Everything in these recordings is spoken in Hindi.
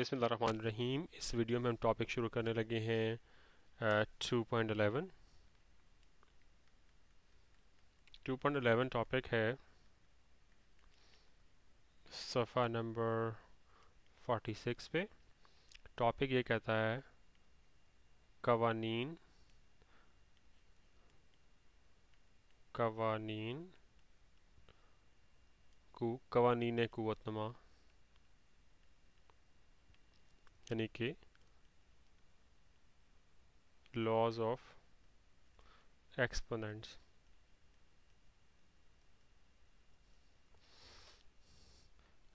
बिसमीम इस वीडियो में हम टॉपिक शुरू करने लगे हैं two point eleven two point eleven topic है सफ़ा नंबर फोटी सिक्स पे टॉपिक ये कहता है कवानीन कवानीन कु, कवानीन कवतनमा यानी कि लॉज ऑफ एक्सपोनेंट्स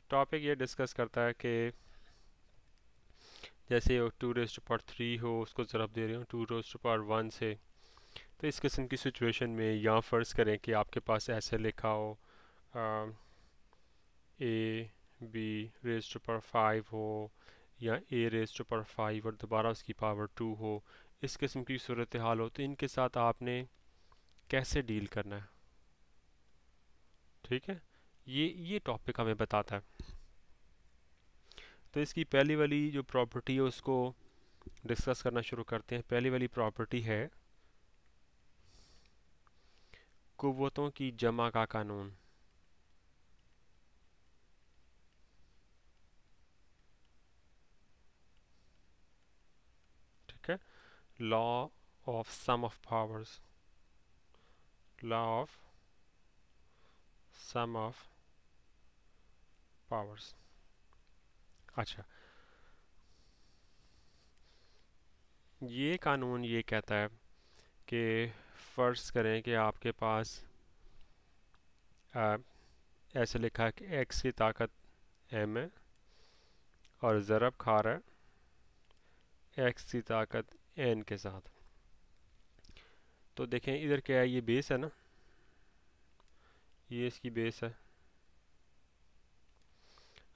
टॉपिक ये डिस्कस करता है कि जैसे टू रेस्ट पार थ्री हो उसको ज़रब दे रहे हो टू रेस्ट पार वन से तो इस किस्म की सिचुएशन में या फ़र्ज़ करें कि आपके पास ऐसे लिखा हो आ, ए बी रेस्ट पार फाइव हो या a raise to power five और दोबारा उसकी पावर टू हो इस किस्म की सूरत हाल हो तो इनके साथ आपने कैसे डील करना है ठीक है ये ये टॉपिक हमें बताता है तो इसकी पहली वाली जो प्रॉपर्टी है उसको डिस्कस करना शुरू करते हैं पहली वाली प्रॉपर्टी है कुतों की जमा का कानून law of sum of powers law of sum of powers अच्छा ये कानून ये कहता है कि फ़र्ज़ करें कि आपके पास ऐसे लिखा है कि एक्स की ताकत एम है और ज़रब खा रहा है एक्स की ताकत एन के साथ तो देखें इधर क्या है ये बेस है ना ये इसकी बेस है आज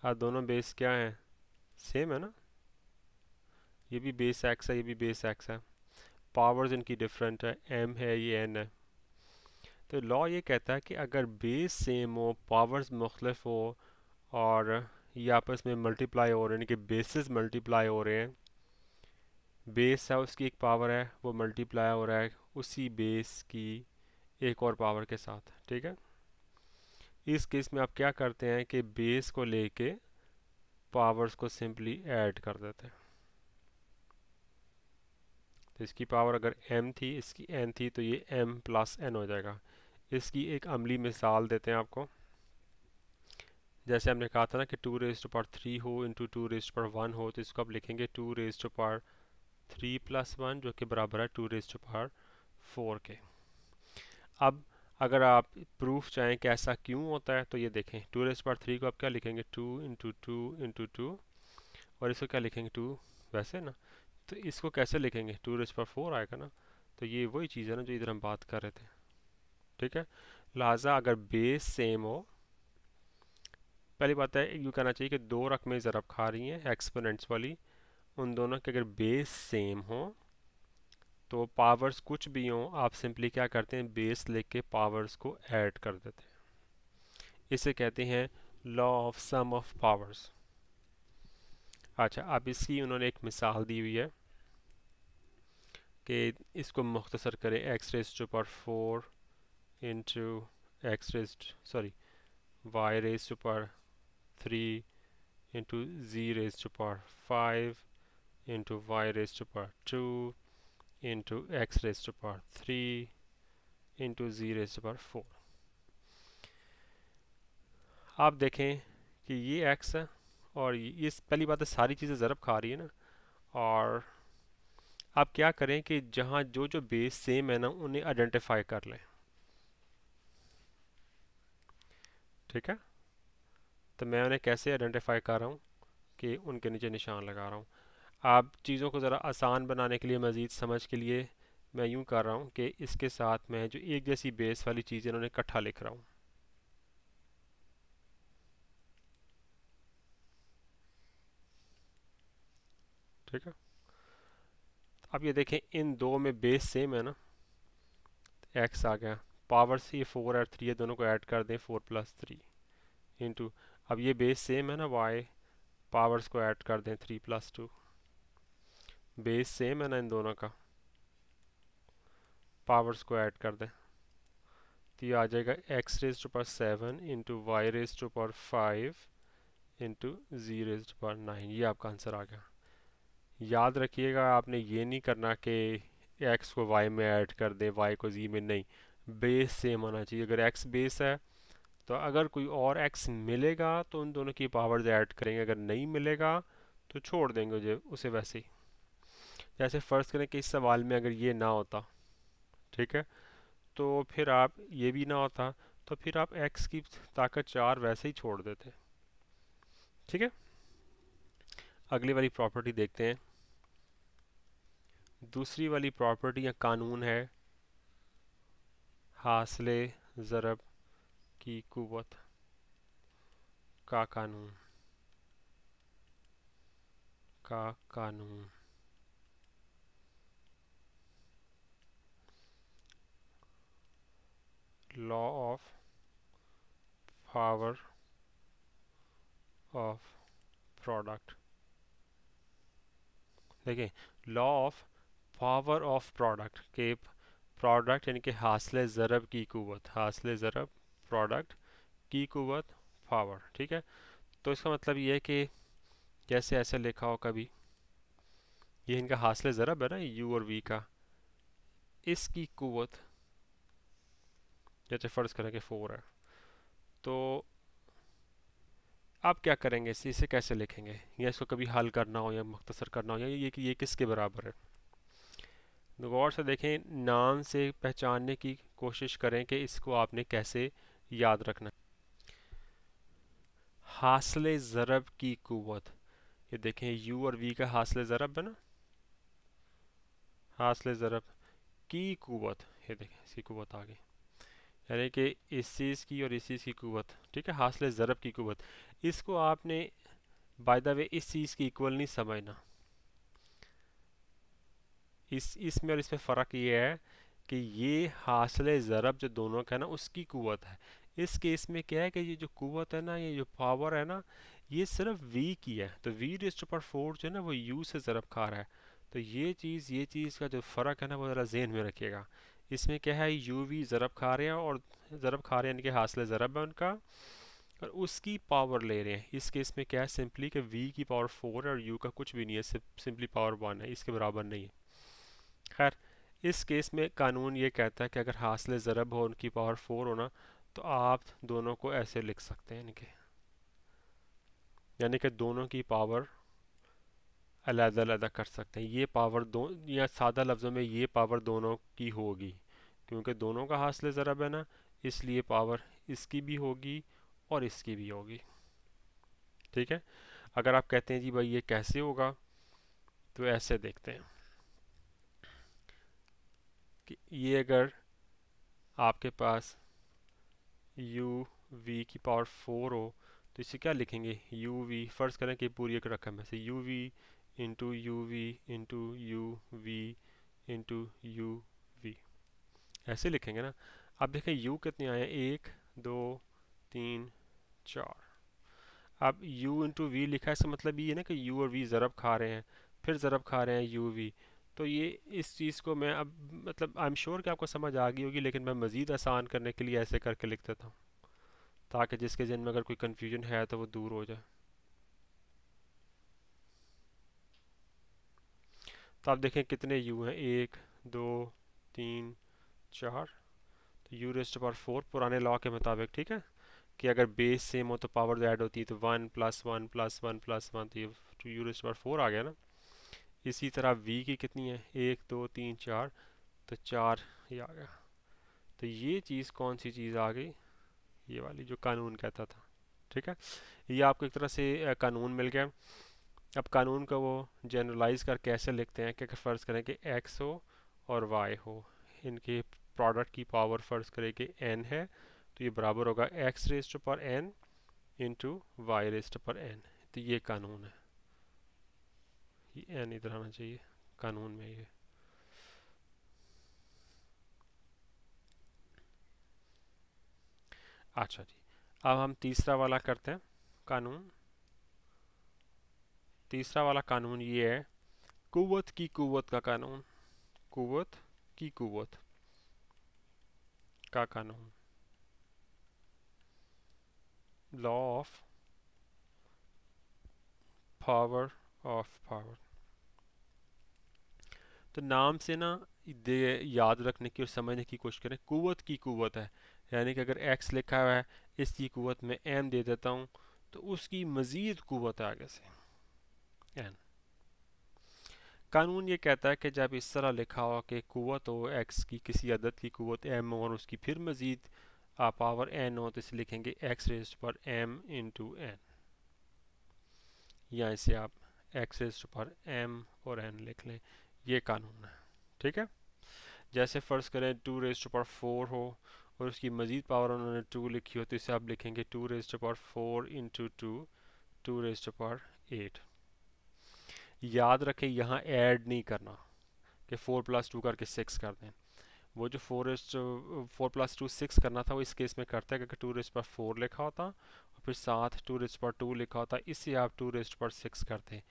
हाँ, दोनों बेस क्या हैं सेम है ना ये भी बेस एक्स है ये भी बेस एक्स है पावर्स इनकी डिफरेंट है एम है ये एन है तो लॉ ये कहता है कि अगर बेस सेम हो पावर्स मुख्तफ हो और ये आपस में मल्टीप्लाई हो रहे हैं यानी कि बेसिस मल्टीप्लाई हो रहे हैं बेस है उसकी एक पावर है वो मल्टीप्लाई हो रहा है उसी बेस की एक और पावर के साथ ठीक है इस केस में आप क्या करते हैं कि बेस को लेके पावर्स को सिंपली ऐड कर देते हैं तो इसकी पावर अगर m थी इसकी n थी तो ये m प्लस एन हो जाएगा इसकी एक अमली मिसाल देते हैं आपको जैसे हमने कहा था ना कि टू रेस्ट पर थ्री हो इंटू टू रेस्ट पर वन हो तो इसको आप लिखेंगे टू रेस्ट पर थ्री प्लस वन जो कि बराबर है two raise to power four के अब अगर आप प्रूफ चाहें कि ऐसा क्यों होता है तो ये देखें टू रेज पावर थ्री को आप क्या लिखेंगे two into two into two और इसको क्या लिखेंगे टू वैसे ना तो इसको कैसे लिखेंगे टू रेज पावर फोर आएगा ना तो ये वही चीज़ है ना जो इधर हम बात कर रहे थे ठीक है लिहाजा अगर बेस सेम हो पहली बात है यूँ कहना चाहिए कि दो रकमें ज़रब खा रही हैं एक्सपोनेंट्स वाली उन दोनों के अगर बेस सेम हो तो पावर्स कुछ भी हों आप सिंपली क्या करते हैं बेस लेके पावर्स को ऐड कर देते हैं इसे कहते हैं law of sum of powers अच्छा अब इसकी उन्होंने एक मिसाल दी हुई है कि इसको मुख्तसर करें एक्स रेस्ट टू पर four into x raised sorry y raise to पर three into z raise to पर five into y raised to power 2 into x raised to power 3 into z raised to power 4 आप देखें कि ये x है और ये पहली बात है तो सारी चीज़ें ज़रब खा रही है ना और आप क्या करें कि जहाँ जो जो बेस सेम है ना उन्हें आइडेंटिफाई कर लें ठीक है तो मैं उन्हें कैसे आइडेंटिफाई कर रहा हूँ कि उनके नीचे निशान लगा रहा हूँ आप चीज़ों को ज़रा आसान बनाने के लिए मज़ीद समझ के लिए मैं यूँ कर रहा हूँ कि इसके साथ मैं जो एक जैसी बेस वाली चीज़ें उन्होंने इकट्ठा लिख रहा हूँ ठीक है अब ये देखें इन दो में बेस सेम है ना एक्स आ गया पावर से ये फोर और थ्री है दोनों को ऐड कर दें फोर प्लस थ्री इंटू अब ये बेस सेम है ना वाई पावर्स को ऐड कर दें three plus two base same है ना इन दोनों का पावर्स को ऐड कर दें तो ये आ जाएगा x raise to power seven into y raise to power five into z raise to power nine ये आपका आंसर आ गया याद रखिएगा आपने ये नहीं करना कि एक्स को वाई में ऐड कर दें वाई को जी में नहीं बेस सेम होना चाहिए अगर एक्स बेस है तो अगर कोई और एक्स मिलेगा तो उन दोनों की पावर्स ऐड करेंगे अगर नहीं मिलेगा तो छोड़ देंगे उसे वैसे ही जैसे फ़र्ज़ करें कि इस सवाल में अगर ये ना होता ठीक है तो फिर आप ये भी ना होता तो फिर आप एक्स की ताकत चार वैसे ही छोड़ देते ठीक है अगली वाली प्रॉपर्टी देखते हैं दूसरी वाली प्रॉपर्टी या कानून है हासले ज़रब की कुवत का कानून का कानून law of power of product देखिए law of power of product के प्रोडक्ट यानी कि हासिल ज़रब की कुवत हासिल ज़रब प्रोडक्ट की कुवत पावर ठीक है तो इसका मतलब ये है कि जैसे ऐसे लिखा हो कभी ये इनका हासिल ज़रब है ना यू और वी का इसकी कुवत जैसे फ़र्ज़ करें कि फोर है तो आप क्या करेंगे इसे इसे कैसे लिखेंगे या इसको कभी हल करना हो या मख्तसर करना हो या ये कि ये किसके बराबर है तो गौर से देखें नाम से पहचानने की कोशिश करें कि इसको आपने कैसे याद रखना हासिल ज़रब की कुत ये देखें यू और वी का हासिल ज़रब है ना हासिल ज़रब की कुत ये देखें इसकी कुत आ गई यानी कि इस चीज़ की और इस चीज़ की कुत ठीक है हासिल ज़रब की कुत इसको आपने बाय द वे इस चीज़ की इक्वल नहीं समझना इस इसमें और इसमें फ़र्क ये है कि ये हासिल ज़रब जो दोनों का है ना उसकी कुत है इस केस में क्या है कि ये जो कुत है ना ये जो पावर है ना ये सिर्फ वी की है तो वी रिस्ट पर फोर जो है ना वो यू से ज़रब खा रहा है तो ये चीज़ ये चीज़ का जो फ़र्क है ना वो ज़रा जहन में रखिएगा इसमें क्या है यू वी ज़रब खा रहे हैं और ज़रब खा रहे हैं यानी कि हासिल ज़रब है उनका और उसकी पावर ले रहे हैं इस केस में क्या है सिंपली कि वी की पावर फोर है और यू का कुछ भी नहीं है सिंपली पावर वन है इसके बराबर नहीं है खैर इस केस में कानून ये कहता है कि अगर हासिल ज़रब हो उनकी पावर फोर होना तो आप दोनों को ऐसे लिख सकते हैं इनके यानी कि दोनों की पावर अलहदा अलहदा कर सकते हैं ये पावर दो या सादा लफ्ज़ों में ये पावर दोनों की होगी क्योंकि दोनों का हासिल ज़रब है ना इसलिए पावर इसकी भी होगी और इसकी भी होगी ठीक है अगर आप कहते हैं जी भाई ये कैसे होगा तो ऐसे देखते हैं कि ये अगर आपके पास यू वी की पावर फोर हो तो इसे क्या लिखेंगे यू वी फ़र्ज़ करें कि पूरी एक रकम है से u v into uv into uv into uv ऐसे लिखेंगे ना अब देखें u कितने आए एक दो तीन चार अब u इंटू वी लिखा है इसका मतलब ये ना कि u और v ज़रब खा रहे हैं फिर ज़रब खा रहे हैं यू वी तो ये इस चीज़ को मैं अब मतलब आई एम श्योर कि आपको समझ आ गई होगी लेकिन मैं मज़ीद आसान करने के लिए ऐसे करके लिख देता हूँ ताकि जिसके जिन में अगर कोई कन्फ्यूजन है तो वो दूर हो जाए तो आप देखें कितने यू हैं एक दो तीन चार तो यू रेस्ट पावर फोर पुराने लॉ के मुताबिक ठीक है कि अगर बेस सेम हो तो पावर जो ऐड होती है तो one plus one plus one plus one तो ये यू रेस्ट पावर फोर आ गया ना इसी तरह वी की कितनी है एक दो तीन चार तो चार ये आ गया तो ये चीज़ कौन सी चीज़ आ गई ये वाली जो कानून कहता था ठीक है ये आपको एक तरह से कानून मिल गया अब कानून को वो जनरलाइज कर कैसे लिखते हैं कि फ़र्ज़ करें कि एक्स हो और वाई हो इनके प्रोडक्ट की पावर फ़र्ज़ करें कि एन है तो ये बराबर होगा एक्स रेस्ट पर एन इंटू वाई रेस्ट पर एन तो ये कानून है ये एन इधर आना चाहिए कानून में ये अच्छा जी अब हम तीसरा वाला करते हैं कानून तीसरा वाला कानून ये है कुवत की कुवत का कानून कुवत की कुवत का कानून law of power of power तो नाम से ना दे याद रखने की और समझने की कोशिश करें कुवत की कुवत है यानी कि अगर एक्स लिखा हुआ है इसकी कुवत में एम दे देता हूँ तो उसकी मज़ीद कुवत है आगे से एन कानून ये कहता है कि जब इस तरह लिखा हो कि कुत हो एक्स की किसी अदद की कुत एम हो और उसकी फिर मज़ीद पावर एन हो तो इसे लिखेंगे एक्स रेस्ट पर एम टू एन या इसे आप एक्स रेस्ट पर एम और एन लिख लें ये कानून है ठीक है जैसे फ़र्ज़ करें टू रेस्ट पर फोर हो और उसकी मज़ीद पावर उन्होंने टू लिखी हो तो इसे आप लिखेंगे टू रेस्ट पर four into two two raised पर एट याद रखें यहाँ ऐड नहीं करना कि फोर प्लस टू करके सिक्स कर दें वो जो four is four plus two six करना था वो इस केस में करते हैं क्योंकि टू रिस्ट पर फोर लिखा होता और फिर साथ टू रिस्ट पर टू लिखा होता इसे आप टू रिस्ट पर सिक्स करते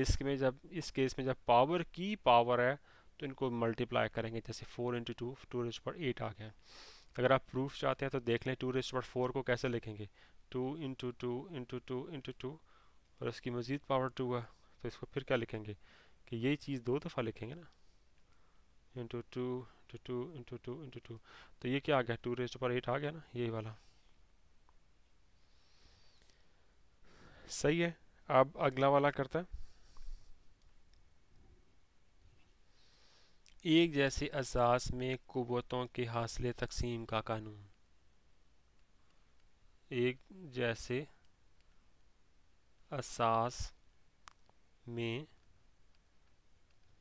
इसमें जब इस केस में जब पावर की पावर है तो इनको मल्टीप्लाई करेंगे जैसे four into two two raised पर एट आ गया अगर आप प्रूफ चाहते हैं तो देख लें टू रिस्ट पर फोर को कैसे लिखेंगे two into two into two into two और उसकी मज़ीद पावर टू है तो इसको फिर क्या लिखेंगे कि यही चीज़ दो दफ़ा लिखेंगे ना into two into two into two into two तो ये क्या आ गया टू रेस्ट पर एट आ गया ना यही वाला सही है अब अगला वाला करते हैं एक जैसे असास में कुतों के हासिल तकसीम का कानून एक जैसे असास में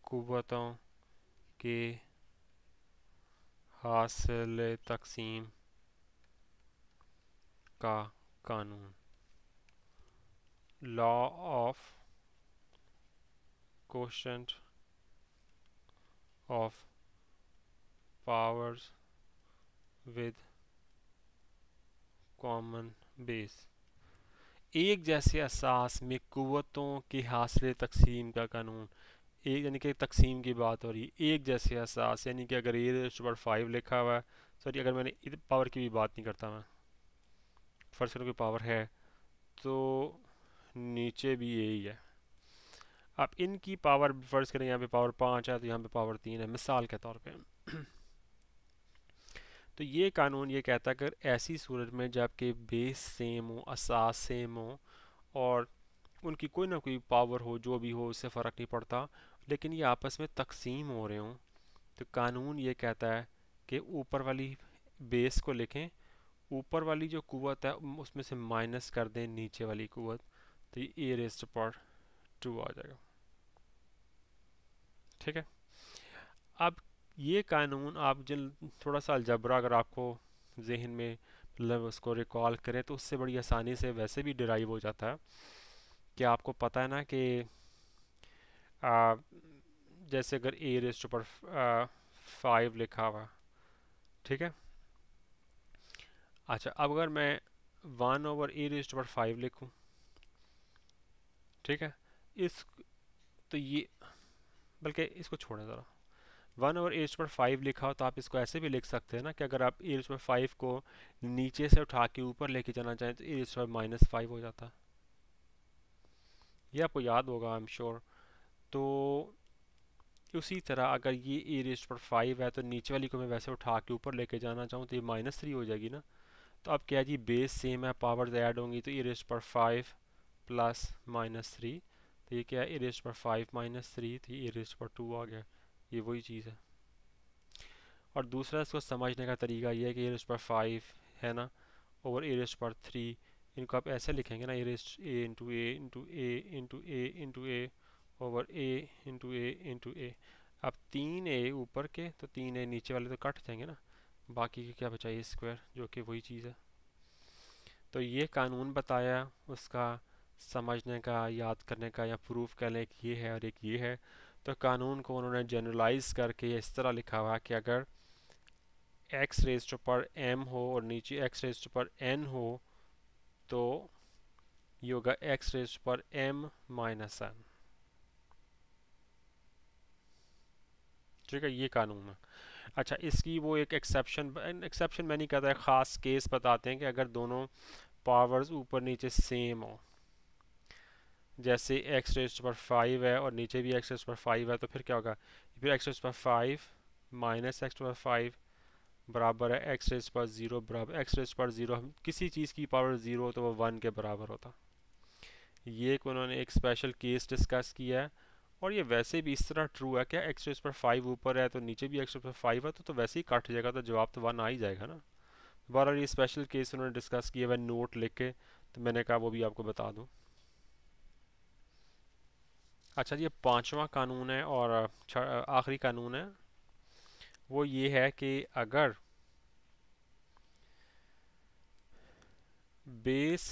कुतों के हासिल तकसीम का कानून law of question of powers with common base एक जैसे असास में कुतों के हासिल तकसीम का कानून एक यानी कि तकसीम की बात हो रही है एक जैसे असास यानी कि अगर ए पर फाइव लिखा हुआ है सॉरी अगर मैंने इधर पावर की भी बात नहीं करता मैं फर्स्ट की पावर है तो नीचे भी यही है अब इनकी पावर फर्ज करें यहाँ पे पावर पाँच है तो यहाँ पे पावर तीन है मिसाल के तौर पे तो ये कानून ये कहता है अगर ऐसी सूरत में जबकि बेस सेम हो असास सेम हो और उनकी कोई ना कोई पावर हो जो भी हो उससे फ़र्क नहीं पड़ता लेकिन ये आपस में तकसीम हो रहे हों तो कानून ये कहता है कि ऊपर वाली बेस को लिखें ऊपर वाली जो कुत है उसमें से माइनस कर दें नीचे वाली कुत तो ये ए रेस्ट पार्ट टू आ जाएगा ठीक है अब ये कानून आप जल थोड़ा सा अलजबरा अगर आपको जहन में मतलब उसको रिकॉल करें तो उससे बड़ी आसानी से वैसे भी डिराइव हो जाता है कि आपको पता है ना कि आ, जैसे अगर ए रेस्ट पर फाइव लिखा हुआ ठीक है अच्छा अब अगर मैं वन ओवर ए रेस्ट पर फाइव लिखूं ठीक है इस तो ये बल्कि इसको छोड़ें ज़रा वन और एज पर फाइव लिखा हो तो आप इसको ऐसे भी लिख सकते हैं ना कि अगर आप एज पर फाइव को नीचे से उठा के ऊपर लेके जाना चाहें तो एज पर माइनस फाइव हो जाता ये आपको याद होगा आई एम श्योर तो उसी तरह अगर ये ए रेस्ट पर फाइव है तो नीचे वाली को मैं वैसे उठा के ऊपर लेके जाना चाहूँ तो ये माइनस थ्री हो जाएगी ना तो अब क्या जी बेस सेम है पावर्स ऐड होंगी तो ए रेस्ट पर फाइव प्लस माइनस थ्री तो ये क्या है ए रेस्ट पर फाइव माइनस थ्री तो ये ए रेस्ट पर टू आ गया ये वही चीज़ है और दूसरा इसको समझने का तरीका ये है कि ए रेस्ट पर फाइव है ना और ए रेस्ट पर थ्री इनको आप ऐसे लिखेंगे ना a raised a into a into a into a into a over a into a into a अब तीन ए ऊपर के तो तीन ए नीचे वाले तो कट जाएंगे ना बाकी के क्या बचाइए स्क्वायर जो कि वही चीज़ है तो ये कानून बताया उसका समझने का याद करने का या प्रूफ कह लें कि ये है और एक ये है तो कानून को उन्होंने जनरलाइज करके इस तरह लिखा हुआ कि अगर एक्स रेस्ट पर एम हो और नीचे एक्स रेस्ट पर एन हो तो ये होगा एक्स रेस्ट पर एम माइनस एन ठीक है ये कानून है अच्छा इसकी वो एक एक्सेप्शन एक्सेप्शन मैं नहीं कहता है ख़ास केस बताते हैं कि अगर दोनों पावर्स ऊपर नीचे सेम हो जैसे एक्स रेस पर फाइव है और नीचे भी एक्स रेस पर फाइव है तो फिर क्या होगा फिर एक्स रेस पर फाइव माइनस एक्स पर फाइव बराबर है एक्स रेस पर ज़ीरो बराबर एक्स रेस पर ज़ीरो हम किसी चीज़ की पावर ज़ीरो तो वो वन के बराबर होता ये एक उन्होंने एक स्पेशल केस डिस्कस किया है और ये वैसे भी इस तरह ट्रू है क्या एक्स रेस पर फाइव ऊपर है तो नीचे भी एक्स रेस पर फाइव है तो, तो वैसे ही काट जाएगा तो जवाब तो वन आ ही जाएगा ना दोबारा ये स्पेशल केस उन्होंने डिस्कस किया वह नोट लिख के तो मैंने कहा वो भी आपको बता दूँ अच्छा ये पांचवा कानून है और आखिरी कानून है वो ये है कि अगर बेस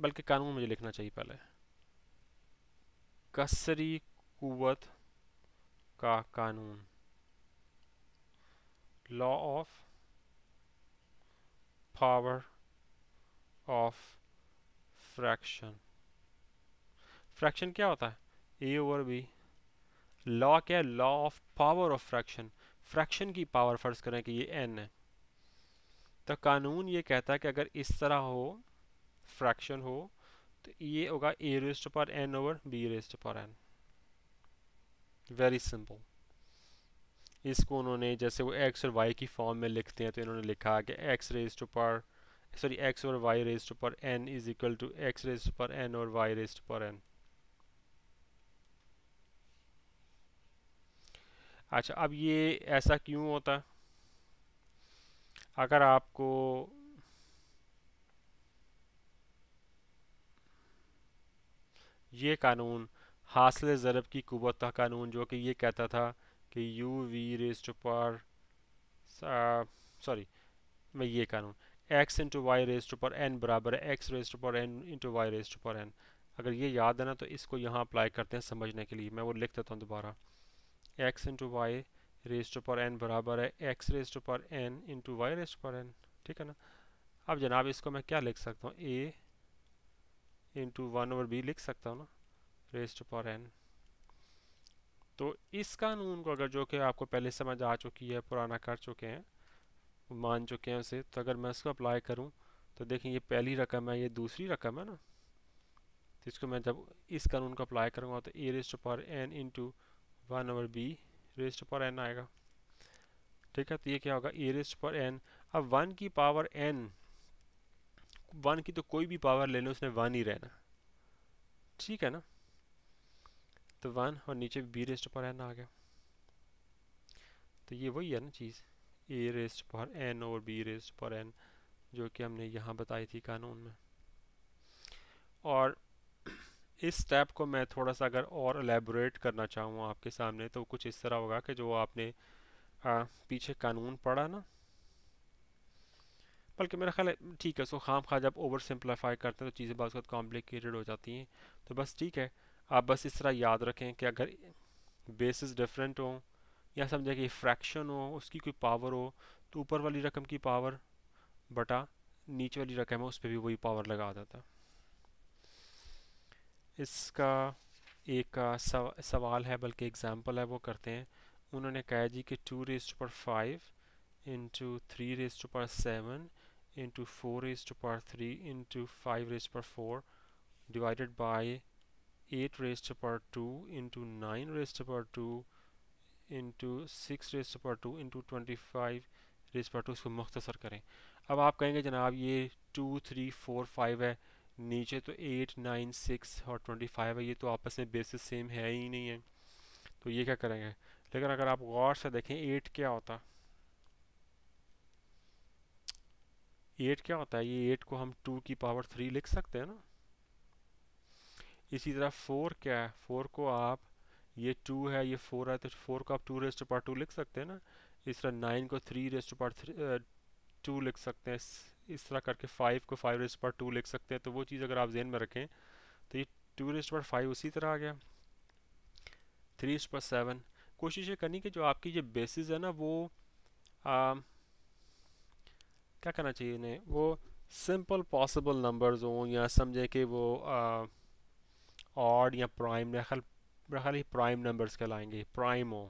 बल्कि कानून मुझे लिखना चाहिए पहले कसरी कुवत का कानून law of power of fraction fraction क्या होता है ए ओवर बी लॉ क्या है law of power of fraction fraction की पावर फर्ज करें कि ये एन है तो कानून ये कहता है कि अगर इस तरह हो फ्रैक्शन हो तो ये होगा ए रेस्ट पर एन ओवर बी रेस्ट पर एन वेरी सिंपल इसको उन्होंने जैसे वो एक्स और वाई की फॉर्म में लिखते हैं तो इन्होंने लिखा कि एक्स रेस्ट पर सॉरी एक्स और वाई रेस्ट पर n is equal to x raised पर एन और वाई रेस्ट पर एन अच्छा अब ये ऐसा क्यों होता है अगर आपको ये कानून हासिल ज़रब की कुत का कानून जो कि ये कहता था कि यू वी रेस टू पर सॉरी मैं ये कानून x into y raise to पर एन बराबर है एक्स रेस टू पर n into y raise to पर एन अगर ये याद है ना तो इसको यहाँ अप्लाई करते हैं समझने के लिए मैं वो लिख देता हूँ दोबारा x into y raise to पर एन बराबर है एक्स रेज टू पर एन इंटू वाई रेज पर एन ठीक है ना अब जनाब इसको मैं क्या लिख सकता हूँ a into one over b लिख सकता हूँ ना रेज टू पर एन तो इस कानून को अगर जो कि आपको पहले समझ आ चुकी है पुराना कर चुके हैं मान चुके हैं उसे तो अगर मैं इसको अप्लाई करूँ तो देखें ये पहली रकम है ये दूसरी रकम है ना तो इसको मैं जब इस कानून को अप्लाई करूँगा तो ए रेस्ट पर n into one over b raised पर एन आएगा ठीक है तो ये क्या होगा ए रेस्ट पर एन अब वन की पावर एन वन की तो कोई भी पावर ले लो उसने वन ही रहना ठीक है ना तो वन और नीचे बी रेस्ट पर एन आ गया तो ये वही है ना चीज़ ए रेस्ट पर एन और बी रेस्ट पर एन जो कि हमने यहाँ बताई थी कानून में और इस स्टेप को मैं थोड़ा सा अगर और एलेबोरेट करना चाहूँ आपके सामने तो कुछ इस तरह होगा कि जो आपने आ, पीछे कानून पढ़ा ना बल्कि मेरा ख्याल है ठीक है सो खाम खा जब ओवर सिंप्लीफाई करते हैं तो चीज़ें बहुत कॉम्प्लिकेटेड हो जाती हैं तो बस ठीक है आप बस इस तरह याद रखें कि अगर बेसिस डिफरेंट हो या समझें कि फ्रैक्शन हो उसकी कोई पावर हो तो ऊपर वाली रकम की पावर बटा नीचे वाली रकम है उस पर भी वही पावर लगा देता है इसका एक सवाल है बल्कि एग्ज़ाम्पल है वो करते हैं उन्होंने कहा जी कि टू रेस्ट पर फाइव इंटू थ्री रेस्ट पर सेवन इंटू फोर रेस्ट पर थ्री इंटू फाइव रेस्ट पर four divided by eight raised पर टू इंटू नाइन रेस्ट पर टू इंटू सिक्स रेस्ट पर two into twenty five raised पर टू इसको मुख्तसर करें अब आप कहेंगे जनाब ये टू थ्री फोर फाइव है नीचे तो एट नाइन सिक्स और ट्वेंटी फाइव है ये तो आपस में बेसिस सेम है ही नहीं है तो ये क्या करेंगे लेकिन अगर आप गौर से देखें एट क्या होता एट क्या होता है ये एट को हम टू की पावर थ्री लिख सकते हैं ना इसी तरह फोर क्या है फोर को आप ये टू है ये फोर है तो फोर को आप टू रेस्ट पार्ट टू लिख सकते हैं ना इस तरह नाइन को three raised part three two लिख सकते हैं इस तरह करके फाइव को फाइव रेस्ट पर टू लिख सकते हैं तो वो चीज़ अगर आप जेन में रखें तो ये टू रेस्ट पर फाइव उसी तरह आ गया थ्री रेस्ट पर सेवन कोशिश ये करनी कि जो आपकी ये बेसिस है ना वो आ, क्या करना चाहिए इन्हें वो सिंपल पॉसिबल नंबर्स हों या समझे कि वो ऑड या प्राइम मेरा ख्याल मेरा प्राइम नंबर्स कहलाएंगे प्राइम हों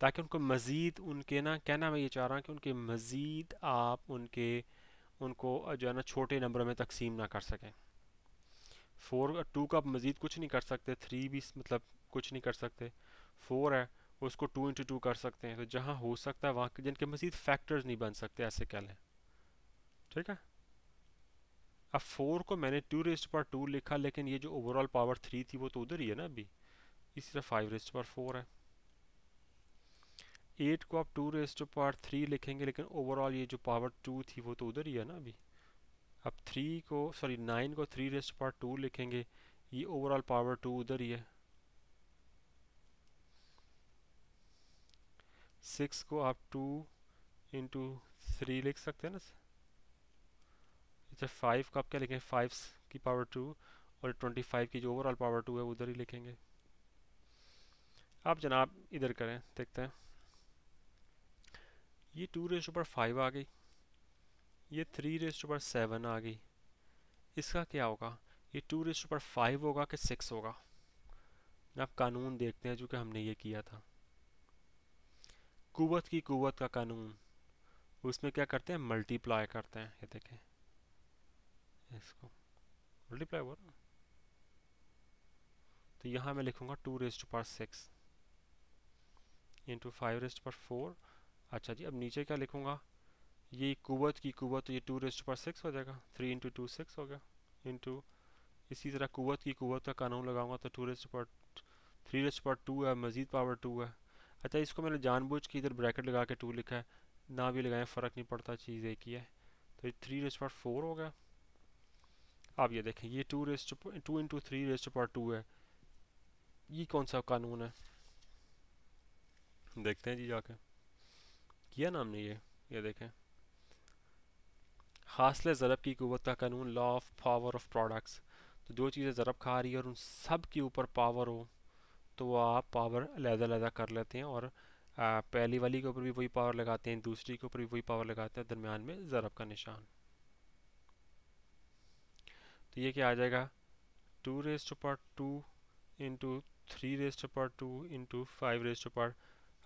ताकि उनको मज़ीद उनके ना कहना मैं ये चाह रहा हूँ कि उनके मज़ीद आप उनके उनको जो है ना छोटे नंबर में तकसीम ना कर सकें फोर टू का मज़ीद कुछ नहीं कर सकते थ्री भी मतलब कुछ नहीं कर सकते फोर है उसको टू इंटू टू कर सकते हैं तो जहाँ हो सकता है वहाँ जिनके मज़ीद फैक्टर्स नहीं बन सकते ऐसे कह लें ठीक है अब फोर को मैंने टू रेस्ट पर टू लिखा लेकिन ये जो ओवरऑल पावर थ्री थी वो तो उधर ही है ना अभी इसी तरह फाइव रेस्ट पर फोर है एट को आप two raise to power three लिखेंगे लेकिन ओवरऑल ये जो पावर टू थी वो तो उधर ही है ना अभी अब थ्री को सॉरी नाइन को three raise to power two लिखेंगे ये ओवरऑल पावर टू उधर ही है सिक्स को आप टू इंटू थ्री लिख सकते हैं ना अच्छा फाइव को आप क्या लिखेंगे फाइव की पावर टू और ट्वेंटी फाइव की जो ओवरऑल पावर टू है उधर ही लिखेंगे आप जनाब इधर करें देखते हैं ये टू रेस्ट पर फाइव आ गई ये थ्री टू पर सेवन आ गई इसका क्या होगा ये टू टू पर फाइव होगा कि सिक्स होगा आप कानून देखते हैं जो कि हमने ये किया था कुवत की कुवत का कानून उसमें क्या करते हैं मल्टीप्लाई करते हैं ये देखें इसको मल्टीप्लाई हो तो यहाँ मैं लिखूँगा टू रेस्ट पर सिक्स इंटू फाइव रेस्ट पर फोर अच्छा जी अब नीचे क्या लिखूँगा ये कुवत की कुवत तो ये टू रेस्ट पर सिक्स हो जाएगा थ्री इंटू टू सिक्स हो गया इंटू इसी तरह कुवत की कुवत का कानून लगाऊंगा तो टू रेस्ट पर थ्री रेस्ट पर टू है मज़ीद पावर टू है अच्छा इसको मैंने जानबूझ के इधर ब्रैकेट लगा के टू लिखा है ना भी लगाएं फ़र्क नहीं पड़ता चीज़ एक ही है तो ये थ्री रेस्ट पर फोर हो गया आप ये देखें ये two raised two into three raised पर टू है ये कौन सा कानून है देखते हैं जी जाके किया नाम हमने ये ये देखें हासिल ज़रब की कुत का कानून law of power of products तो जो चीज़ें ज़रब खा रही है और उन सब के ऊपर पावर हो तो वह आप पावर लहदा लहदा कर लेते हैं और आ, पहली वाली के ऊपर भी वही पावर लगाते हैं दूसरी के ऊपर भी वही पावर लगाते हैं दरमियान में ज़रब का निशान तो ये क्या आ जाएगा टू रेस्ट पर टू इंटू थ्री रेस्ट पर टू इंटू फाइव रेस्ट पर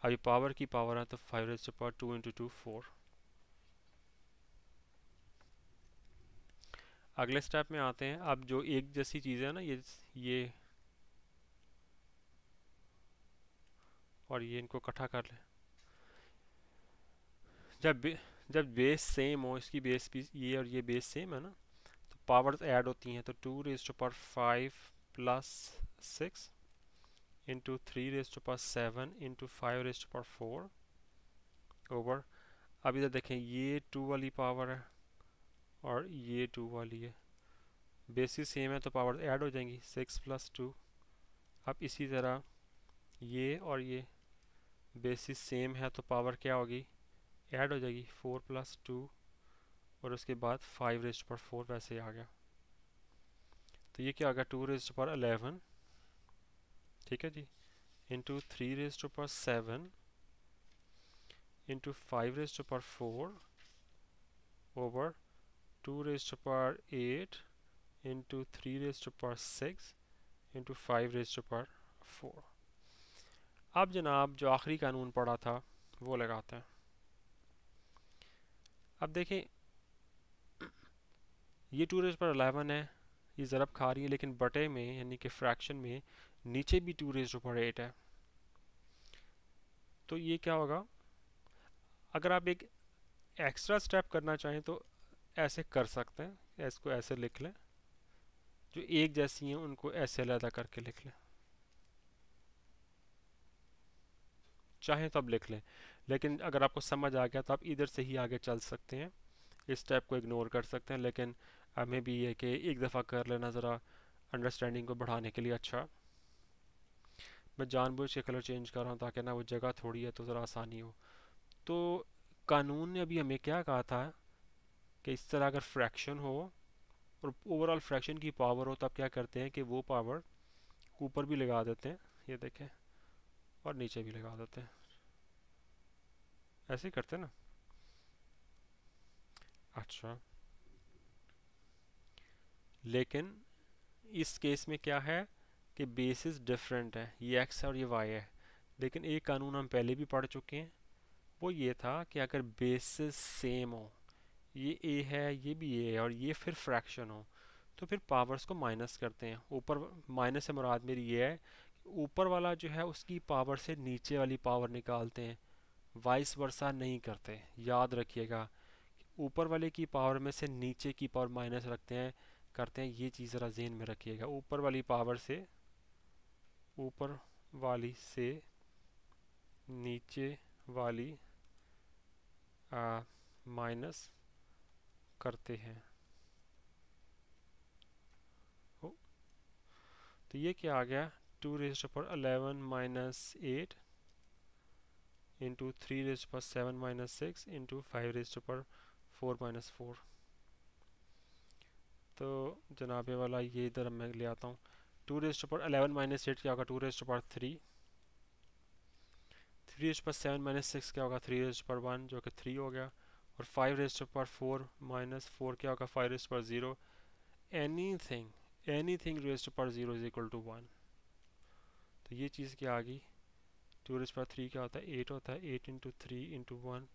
अभी पावर की पावर है तो five raise to power two into two four अगले स्टेप में आते हैं अब जो एक जैसी चीज है ना ये ये और ये इनको इकट्ठा कर लें जब बे, जब बेस सेम हो इसकी बेस भी ये और ये बेस सेम है ना तो पावर्स ऐड होती हैं तो two raise to power five plus six into 3 power 7 seven into five to power four over अब इधर तो देखें ये टू वाली पावर है और ये टू वाली है बेसिस सेम है तो पावर ऐड हो जाएंगी सिक्स प्लस टू अब इसी तरह ये और ये बेसिस सेम है तो पावर क्या होगी ऐड हो जाएगी फोर प्लस टू और उसके बाद फाइव रेस्ट पर फोर वैसे आ गया तो ये क्या आ गया टू रेस्ट पर अलेवन ठीक है जी into three raise to power seven into five raise to power four over two raise to power eight into three raise to power six into five raise to power four अब जनाब जो आखिरी कानून पड़ा था वो लगाते हैं अब देखें ये टू रेज पर अलेवन है ये ज़रब खा रही है लेकिन बटे में यानी कि फ्रैक्शन में नीचे भी टू रेज ऊपर एट है तो ये क्या होगा अगर आप एक एक्स्ट्रा स्टेप करना चाहें तो ऐसे कर सकते हैं इसको ऐसे लिख लें जो एक जैसी हैं उनको ऐसे अलहदा करके लिख लें चाहें तो आप लिख लें लेकिन अगर आपको समझ आ गया तो आप इधर से ही आगे चल सकते हैं इस स्टेप को इग्नोर कर सकते हैं लेकिन हमें भी ये कि एक दफ़ा कर लेना ज़रा अंडरस्टैंडिंग को बढ़ाने के लिए अच्छा मैं जानबूझ के कलर चेंज कर रहा हूँ ताकि ना वो जगह थोड़ी है तो ज़रा आसानी हो तो कानून ने अभी हमें क्या कहा था कि इस तरह अगर फ्रैक्शन हो और ओवरऑल फ्रैक्शन की पावर हो तब क्या करते हैं कि वो पावर ऊपर भी लगा देते हैं ये देखें और नीचे भी लगा देते हैं ऐसे ही करते ना अच्छा लेकिन इस केस में क्या है कि बेसिस डिफरेंट है ये एक्स है और ये वाई है लेकिन एक कानून हम पहले भी पढ़ चुके हैं वो ये था कि अगर बेसिस सेम हो ये ए है ये भी ए है और ये फिर फ्रैक्शन हो तो फिर पावर्स को माइनस करते हैं ऊपर माइनस से मुराद मेरी ये है ऊपर वाला जो है उसकी पावर से नीचे वाली पावर निकालते हैं वाइस वर्षा नहीं करते याद रखिएगा ऊपर वाले की पावर में से नीचे की पावर माइनस रखते हैं करते हैं ये चीज़ ज़रा जेन में रखिएगा ऊपर वाली पावर से ऊपर वाली से नीचे वाली माइनस करते हैं तो ये क्या आ गया टू रेज पर eleven minus eight into three raise पर seven minus six into five raise पर फोर माइनस फोर तो जनाबे वाला ये इधर मैं ले आता हूँ टू रेज टू पर अलेवन माइनस एट क्या होगा टू रेज टू पर थ्री थ्री रेज पर सेवन माइनस सिक्स क्या होगा थ्री रेज पर वन जो कि थ्री हो गया और फाइव रेज टू पर फोर माइनस फोर क्या होगा फाइव रेज पर zero anything anything raise to पर zero is equal to one तो ये चीज़ क्या आ गई टू रेज पर थ्री क्या होता है एट होता है eight into three into one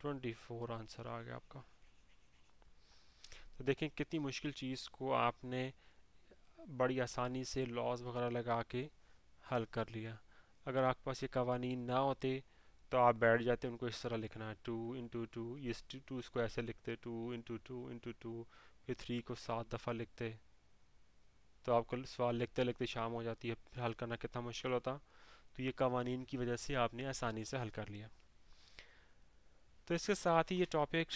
twenty four answer आ गया आपका तो देखें कितनी मुश्किल चीज़ को आपने बड़ी आसानी से लॉज वगैरह लगा के हल कर लिया अगर आपके पास ये कवानी ना होते तो आप बैठ जाते उनको इस तरह लिखना टू इंटू टू ये टू इसको ऐसे लिखते two into two into two फिर थ्री को सात दफ़ा लिखते तो आपको सवाल लिखते लिखते शाम हो जाती है फिर हल करना कितना मुश्किल होता तो ये कवानी की वजह से आपने आसानी से हल कर लिया तो इसके साथ ही ये टॉपिक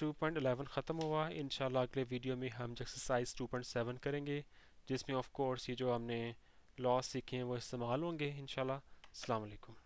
टू पॉइंट ख़त्म हुआ इन अगले वीडियो में हम एक्सरसाइज टू पॉइंट सेवन करेंगे जिसमें ऑफ कोर्स ये जो हमने लॉस सीखे हैं वो इस्तेमाल होंगे इन शाला अलकुम